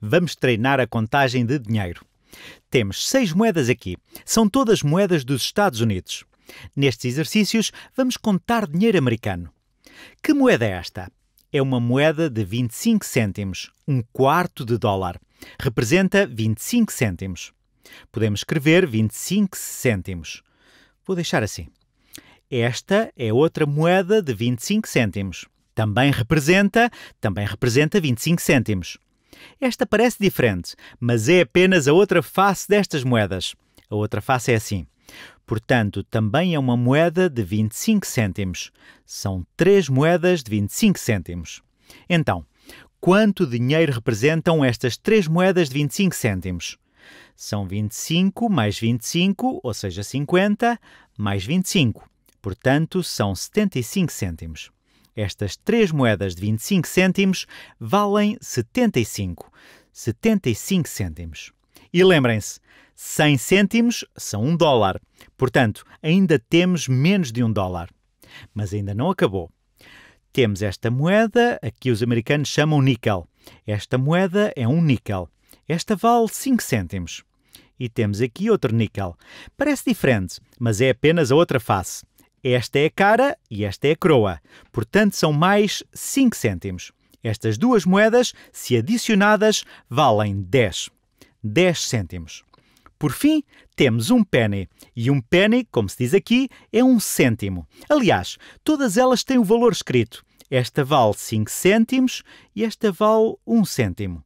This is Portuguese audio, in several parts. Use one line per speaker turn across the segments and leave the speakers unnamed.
Vamos treinar a contagem de dinheiro. Temos seis moedas aqui. São todas moedas dos Estados Unidos. Nestes exercícios, vamos contar dinheiro americano. Que moeda é esta? É uma moeda de 25 cêntimos, um quarto de dólar. Representa 25 cêntimos. Podemos escrever 25 cêntimos. Vou deixar assim. Esta é outra moeda de 25 cêntimos. Também representa, também representa 25 cêntimos. Esta parece diferente, mas é apenas a outra face destas moedas. A outra face é assim. Portanto, também é uma moeda de 25 cêntimos. São três moedas de 25 cêntimos. Então, quanto dinheiro representam estas três moedas de 25 cêntimos? São 25 mais 25, ou seja, 50, mais 25. Portanto, são 75 cêntimos. Estas três moedas de 25 cêntimos valem 75. 75 cêntimos. E lembrem-se, 100 cêntimos são um dólar. Portanto, ainda temos menos de um dólar. Mas ainda não acabou. Temos esta moeda, a que os americanos chamam níquel. Esta moeda é um níquel. Esta vale 5 cêntimos. E temos aqui outro níquel. Parece diferente, mas é apenas a outra face. Esta é a cara e esta é a croa, portanto são mais 5 cêntimos. Estas duas moedas, se adicionadas, valem 10. 10 cêntimos. Por fim, temos um penny. E um penny, como se diz aqui, é um cêntimo. Aliás, todas elas têm o valor escrito. Esta vale 5 cêntimos e esta vale 1 um cêntimo.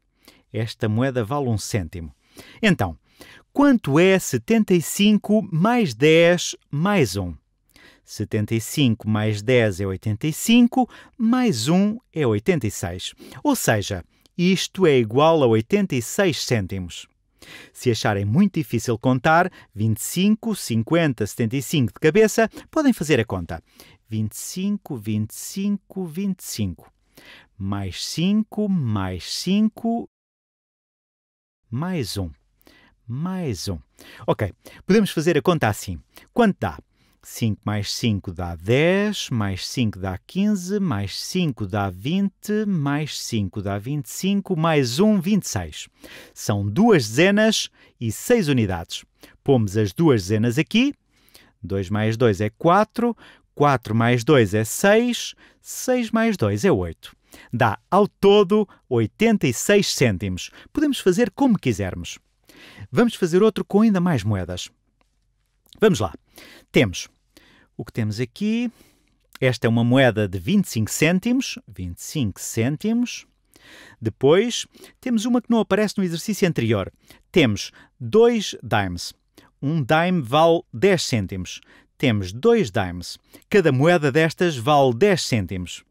Esta moeda vale 1 um cêntimo. Então, quanto é 75 mais 10 mais 1? 75 mais 10 é 85, mais 1 é 86. Ou seja, isto é igual a 86 cêntimos. Se acharem muito difícil contar, 25, 50, 75 de cabeça, podem fazer a conta. 25, 25, 25. Mais 5, mais 5, mais 1. Mais 1. Ok, podemos fazer a conta assim. Quanto dá? 5 mais 5 dá 10, mais 5 dá 15, mais 5 dá 20, mais 5 dá 25, mais 1, 26. São duas dezenas e 6 unidades. Pomos as duas dezenas aqui. 2 mais 2 é 4, 4 mais 2 é 6, 6 mais 2 é 8. Dá ao todo 86 cêntimos. Podemos fazer como quisermos. Vamos fazer outro com ainda mais moedas. Vamos lá. Temos o que temos aqui. Esta é uma moeda de 25 cêntimos. 25 cêntimos. Depois, temos uma que não aparece no exercício anterior. Temos dois dimes. Um dime vale 10 cêntimos. Temos dois dimes. Cada moeda destas vale 10 cêntimos.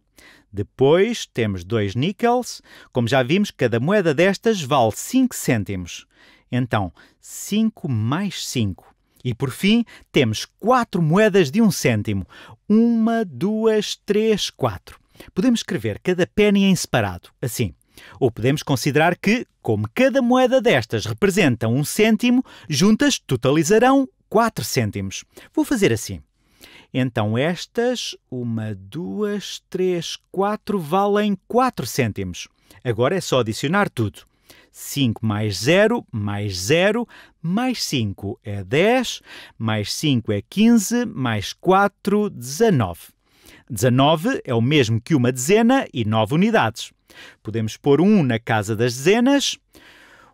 Depois temos dois níquels. Como já vimos, cada moeda destas vale 5 cêntimos. Então, 5 mais 5 e por fim, temos quatro moedas de um cêntimo. Uma, duas, três, quatro. Podemos escrever cada penny em separado, assim. Ou podemos considerar que, como cada moeda destas representa um cêntimo, juntas totalizarão 4 cêntimos. Vou fazer assim. Então estas, uma, duas, três, quatro, valem 4 cêntimos. Agora é só adicionar tudo. 5 mais 0, mais 0, mais 5 é 10, mais 5 é 15, mais 4, 19. 19 é o mesmo que uma dezena e 9 unidades. Podemos pôr 1 na casa das dezenas.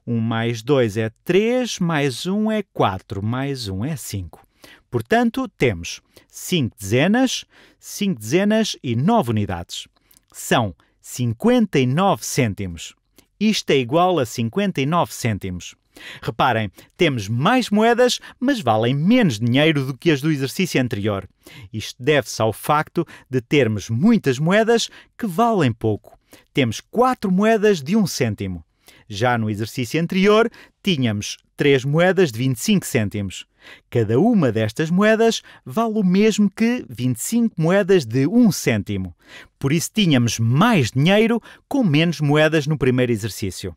1 mais 2 é 3, mais 1 é 4, mais 1 é 5. Portanto, temos 5 dezenas, 5 dezenas e 9 unidades. São 59 cêntimos. Isto é igual a 59 cêntimos. Reparem, temos mais moedas, mas valem menos dinheiro do que as do exercício anterior. Isto deve-se ao facto de termos muitas moedas que valem pouco. Temos quatro moedas de um cêntimo. Já no exercício anterior, tínhamos três moedas de 25 cêntimos. Cada uma destas moedas vale o mesmo que 25 moedas de 1 cêntimo. Por isso tínhamos mais dinheiro com menos moedas no primeiro exercício.